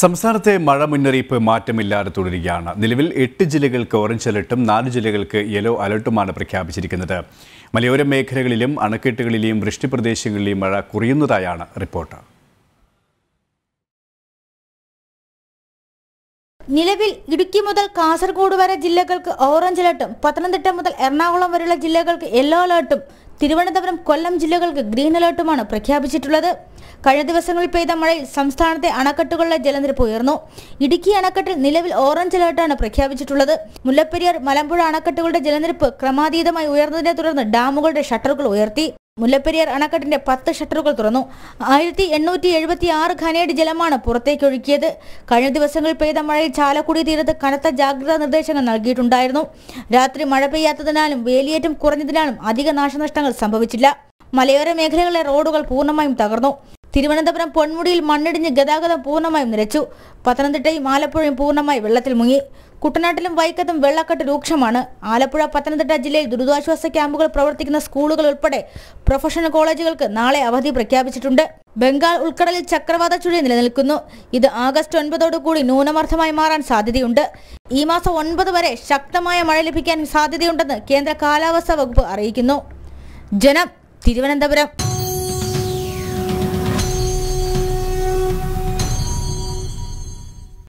സംസ്ഥാനത്തെ മഴ മുന്നറിയിപ്പ് മാറ്റമില്ലാതെ തുടരുകയാണ് നിലവിൽ എട്ട് ജില്ലകൾക്ക് ഓറഞ്ച് അലർട്ടും നാല് ജില്ലകൾക്ക് യെല്ലോ അലർട്ടുമാണ് പ്രഖ്യാപിച്ചിരിക്കുന്നത് മലയോര മേഖലകളിലും അണക്കെട്ടുകളിലെയും വൃഷ്ടി പ്രദേശങ്ങളിലെയും മഴ കുറയുന്നതായാണ് റിപ്പോർട്ട് നിലവിൽ ഇടുക്കി മുതൽ കാസർഗോഡ് വരെ ജില്ലകൾക്ക് ഓറഞ്ച് അലർട്ടും പത്തനംതിട്ട മുതൽ എറണാകുളം വരെയുള്ള ജില്ലകൾക്ക് യെല്ലോ അലർട്ടും തിരുവനന്തപുരം കൊല്ലം ജില്ലകൾക്ക് ഗ്രീൻ അലർട്ടുമാണ് പ്രഖ്യാപിച്ചിട്ടുള്ളത് കഴിഞ്ഞ ദിവസങ്ങളിൽ പെയ്ത മഴയിൽ സംസ്ഥാനത്തെ അണക്കെട്ടുകളിലെ ജലനിരപ്പ് ഉയർന്നു ഇടുക്കി അണക്കെട്ടിൽ നിലവിൽ ഓറഞ്ച് അലർട്ടാണ് പ്രഖ്യാപിച്ചിട്ടുള്ളത് മുല്ലപ്പെരിയാർ മലമ്പുഴ അണക്കെട്ടുകളുടെ ജലനിരപ്പ് ക്രമാതീതമായി ഉയർന്നതിനെ തുടർന്ന് ഡാമുകളുടെ ഷട്ടറുകൾ ഉയർത്തി മുല്ലപ്പെരിയാർ അണക്കെട്ടിന്റെ പത്ത് ഷട്ടറുകൾ തുറന്നു ആയിരത്തി എണ്ണൂറ്റി എഴുപത്തി ആറ് ഖനേഡ് ജലമാണ് പുറത്തേക്കൊഴുക്കിയത് കഴിഞ്ഞ ദിവസങ്ങളിൽ പെയ്ത മഴയിൽ ചാലക്കുടി തീരത്ത് കനത്ത ജാഗ്രതാ നിർദ്ദേശങ്ങൾ നൽകിയിട്ടുണ്ടായിരുന്നു രാത്രി മഴ പെയ്യാത്തതിനാലും വേലിയേറ്റം കുറഞ്ഞതിനാലും അധിക നാശനഷ്ടങ്ങൾ സംഭവിച്ചില്ല മലയോര മേഖലകളിലെ റോഡുകൾ പൂർണ്ണമായും തകർന്നു തിരുവനന്തപുരം പൊന്മുടിയിൽ മണ്ണിടിഞ്ഞ് ഗതാഗതം പൂർണ്ണമായും നിരച്ചു പത്തനംതിട്ടയും ആലപ്പുഴയും പൂർണ്ണമായി വെള്ളത്തിൽ മുങ്ങി കുട്ടനാട്ടിലും വൈക്കത്തും വെള്ളക്കെട്ട് രൂക്ഷമാണ് ആലപ്പുഴ പത്തനംതിട്ട ജില്ലയിൽ ദുരിതാശ്വാസ ക്യാമ്പുകൾ പ്രവർത്തിക്കുന്ന സ്കൂളുകൾ ഉൾപ്പെടെ പ്രൊഫഷണൽ കോളേജുകൾക്ക് നാളെ അവധി പ്രഖ്യാപിച്ചിട്ടുണ്ട് ബംഗാൾ ഉൾക്കടലിൽ ചക്രവാത ചുഴി നിലനിൽക്കുന്നു ഇത് ആഗസ്റ്റ് ഒൻപതോടുകൂടി ന്യൂനമർദ്ദമായി മാറാൻ സാധ്യതയുണ്ട് ഈ മാസം ഒൻപത് വരെ ശക്തമായ മഴ ലഭിക്കാൻ സാധ്യതയുണ്ടെന്ന് കേന്ദ്ര കാലാവസ്ഥാ വകുപ്പ് അറിയിക്കുന്നു ജനം തിരുവനന്തപുരം